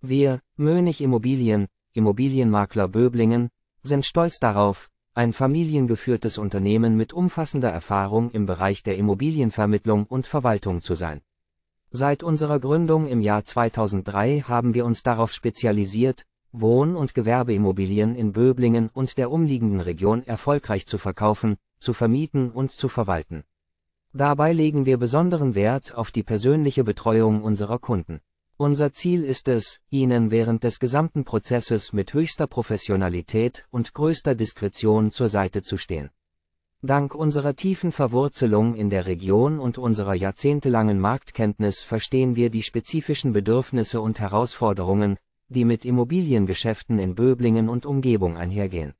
Wir, Mönig Immobilien, Immobilienmakler Böblingen, sind stolz darauf, ein familiengeführtes Unternehmen mit umfassender Erfahrung im Bereich der Immobilienvermittlung und Verwaltung zu sein. Seit unserer Gründung im Jahr 2003 haben wir uns darauf spezialisiert, Wohn- und Gewerbeimmobilien in Böblingen und der umliegenden Region erfolgreich zu verkaufen, zu vermieten und zu verwalten. Dabei legen wir besonderen Wert auf die persönliche Betreuung unserer Kunden. Unser Ziel ist es, Ihnen während des gesamten Prozesses mit höchster Professionalität und größter Diskretion zur Seite zu stehen. Dank unserer tiefen Verwurzelung in der Region und unserer jahrzehntelangen Marktkenntnis verstehen wir die spezifischen Bedürfnisse und Herausforderungen, die mit Immobiliengeschäften in Böblingen und Umgebung einhergehen.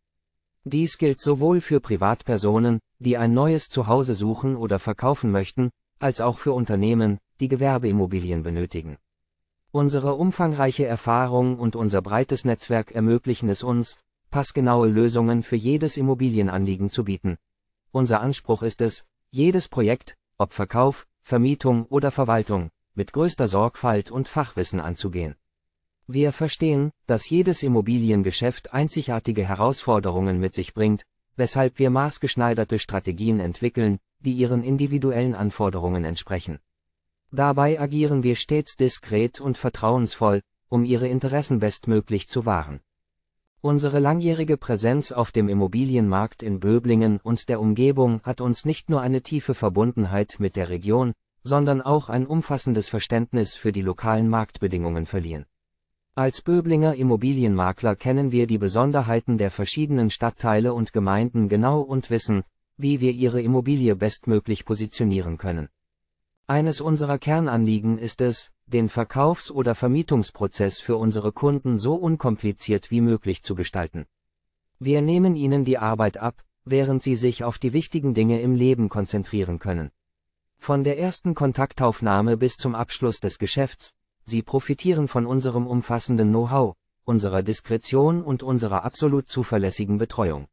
Dies gilt sowohl für Privatpersonen, die ein neues Zuhause suchen oder verkaufen möchten, als auch für Unternehmen, die Gewerbeimmobilien benötigen. Unsere umfangreiche Erfahrung und unser breites Netzwerk ermöglichen es uns, passgenaue Lösungen für jedes Immobilienanliegen zu bieten. Unser Anspruch ist es, jedes Projekt, ob Verkauf, Vermietung oder Verwaltung, mit größter Sorgfalt und Fachwissen anzugehen. Wir verstehen, dass jedes Immobiliengeschäft einzigartige Herausforderungen mit sich bringt, weshalb wir maßgeschneiderte Strategien entwickeln, die ihren individuellen Anforderungen entsprechen. Dabei agieren wir stets diskret und vertrauensvoll, um ihre Interessen bestmöglich zu wahren. Unsere langjährige Präsenz auf dem Immobilienmarkt in Böblingen und der Umgebung hat uns nicht nur eine tiefe Verbundenheit mit der Region, sondern auch ein umfassendes Verständnis für die lokalen Marktbedingungen verliehen. Als Böblinger Immobilienmakler kennen wir die Besonderheiten der verschiedenen Stadtteile und Gemeinden genau und wissen, wie wir ihre Immobilie bestmöglich positionieren können. Eines unserer Kernanliegen ist es, den Verkaufs- oder Vermietungsprozess für unsere Kunden so unkompliziert wie möglich zu gestalten. Wir nehmen ihnen die Arbeit ab, während sie sich auf die wichtigen Dinge im Leben konzentrieren können. Von der ersten Kontaktaufnahme bis zum Abschluss des Geschäfts, sie profitieren von unserem umfassenden Know-how, unserer Diskretion und unserer absolut zuverlässigen Betreuung.